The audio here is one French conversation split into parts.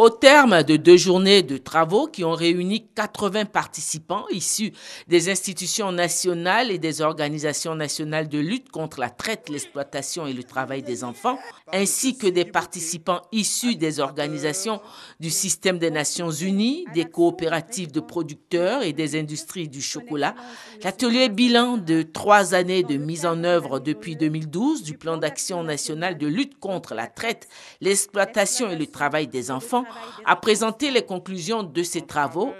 Au terme de deux journées de travaux qui ont réuni 80 participants issus des institutions nationales et des organisations nationales de lutte contre la traite, l'exploitation et le travail des enfants, ainsi que des participants issus des organisations du système des Nations Unies, des coopératives de producteurs et des industries du chocolat, l'atelier bilan de trois années de mise en œuvre depuis 2012 du plan d'action national de lutte contre la traite, l'exploitation et le travail des enfants à présenter les conclusions de ses travaux,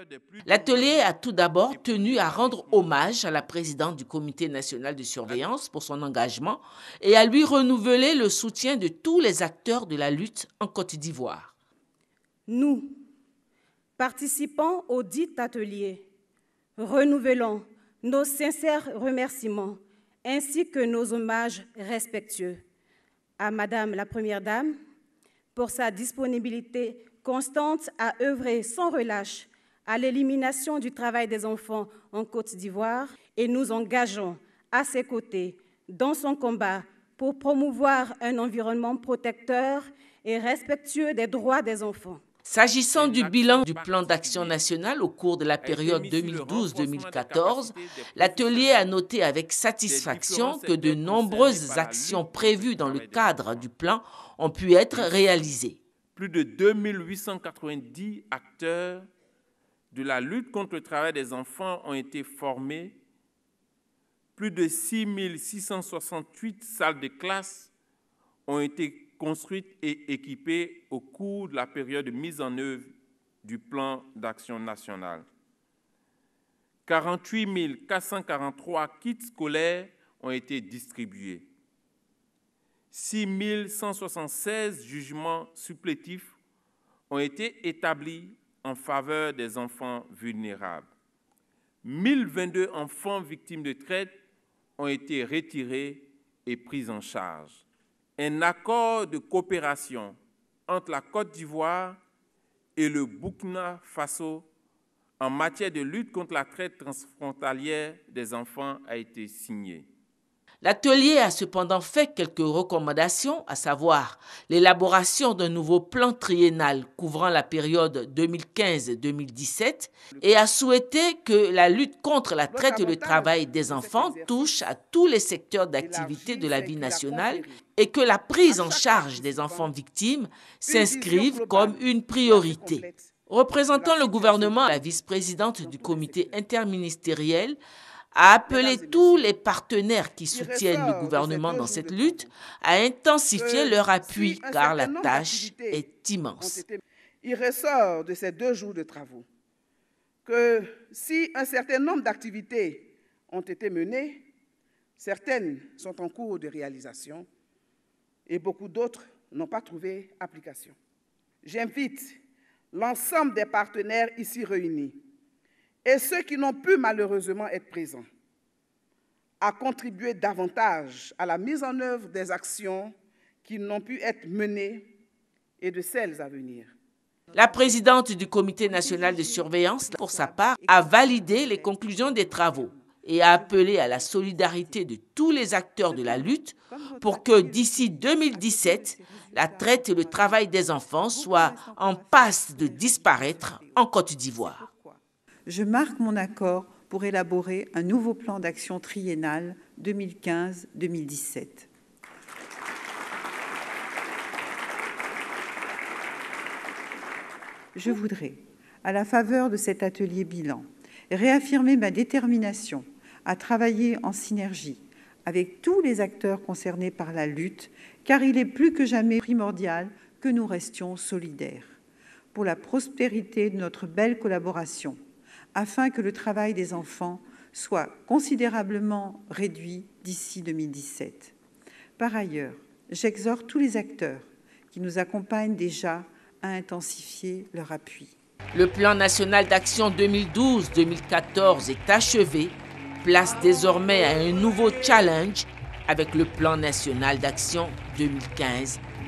l'atelier a tout d'abord tenu à rendre hommage à la présidente du Comité national de surveillance pour son engagement et à lui renouveler le soutien de tous les acteurs de la lutte en Côte d'Ivoire. Nous, participants au dit atelier, renouvelons nos sincères remerciements ainsi que nos hommages respectueux à Madame la Première Dame pour sa disponibilité constante a œuvré sans relâche à l'élimination du travail des enfants en Côte d'Ivoire et nous engageons à ses côtés dans son combat pour promouvoir un environnement protecteur et respectueux des droits des enfants. S'agissant du bilan du plan d'action national au cours de la période 2012-2014, l'atelier a noté avec satisfaction que de nombreuses actions prévues dans le cadre du plan ont pu être réalisées plus de 2890 acteurs de la lutte contre le travail des enfants ont été formés, plus de 668 salles de classe ont été construites et équipées au cours de la période de mise en œuvre du plan d'action national. 48 443 kits scolaires ont été distribués. 176 jugements supplétifs ont été établis en faveur des enfants vulnérables. 1022 enfants victimes de traite ont été retirés et pris en charge. Un accord de coopération entre la Côte d'Ivoire et le Burkina Faso en matière de lutte contre la traite transfrontalière des enfants a été signé. L'atelier a cependant fait quelques recommandations, à savoir l'élaboration d'un nouveau plan triennal couvrant la période 2015-2017 et a souhaité que la lutte contre la traite et le travail des enfants touche à tous les secteurs d'activité de la vie nationale et que la prise en charge des enfants victimes s'inscrive comme une priorité. Représentant le gouvernement, la vice-présidente du comité interministériel à appelé tous les partenaires qui soutiennent le euh, gouvernement dans cette lutte à intensifier euh, leur appui car la tâche est immense. Il ressort de ces deux jours de travaux que si un certain nombre d'activités ont été menées, certaines sont en cours de réalisation et beaucoup d'autres n'ont pas trouvé application. J'invite l'ensemble des partenaires ici réunis et ceux qui n'ont pu malheureusement être présents, à contribuer davantage à la mise en œuvre des actions qui n'ont pu être menées et de celles à venir. La présidente du Comité national de surveillance, pour sa part, a validé les conclusions des travaux et a appelé à la solidarité de tous les acteurs de la lutte pour que d'ici 2017, la traite et le travail des enfants soient en passe de disparaître en Côte d'Ivoire je marque mon accord pour élaborer un nouveau plan d'action triennal 2015-2017. Je voudrais, à la faveur de cet atelier bilan, réaffirmer ma détermination à travailler en synergie avec tous les acteurs concernés par la lutte, car il est plus que jamais primordial que nous restions solidaires pour la prospérité de notre belle collaboration afin que le travail des enfants soit considérablement réduit d'ici 2017. Par ailleurs, j'exhorte tous les acteurs qui nous accompagnent déjà à intensifier leur appui. Le plan national d'action 2012-2014 est achevé, place désormais à un nouveau challenge avec le plan national d'action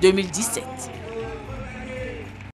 2015-2017.